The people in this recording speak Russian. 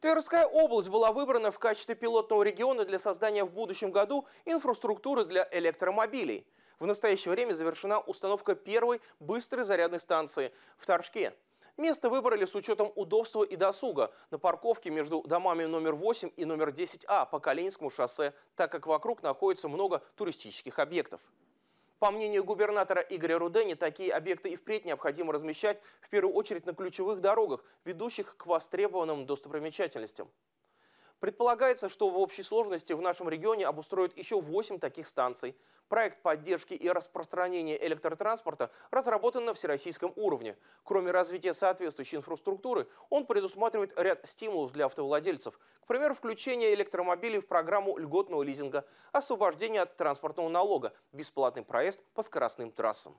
Тверская область была выбрана в качестве пилотного региона для создания в будущем году инфраструктуры для электромобилей. В настоящее время завершена установка первой быстрой зарядной станции в Торжке. Место выбрали с учетом удобства и досуга на парковке между домами номер 8 и номер 10А по Калининскому шоссе, так как вокруг находится много туристических объектов. По мнению губернатора Игоря Рудени, такие объекты и впредь необходимо размещать в первую очередь на ключевых дорогах, ведущих к востребованным достопримечательностям. Предполагается, что в общей сложности в нашем регионе обустроят еще 8 таких станций. Проект поддержки и распространения электротранспорта разработан на всероссийском уровне. Кроме развития соответствующей инфраструктуры, он предусматривает ряд стимулов для автовладельцев. К примеру, включение электромобилей в программу льготного лизинга, освобождение от транспортного налога, бесплатный проезд по скоростным трассам.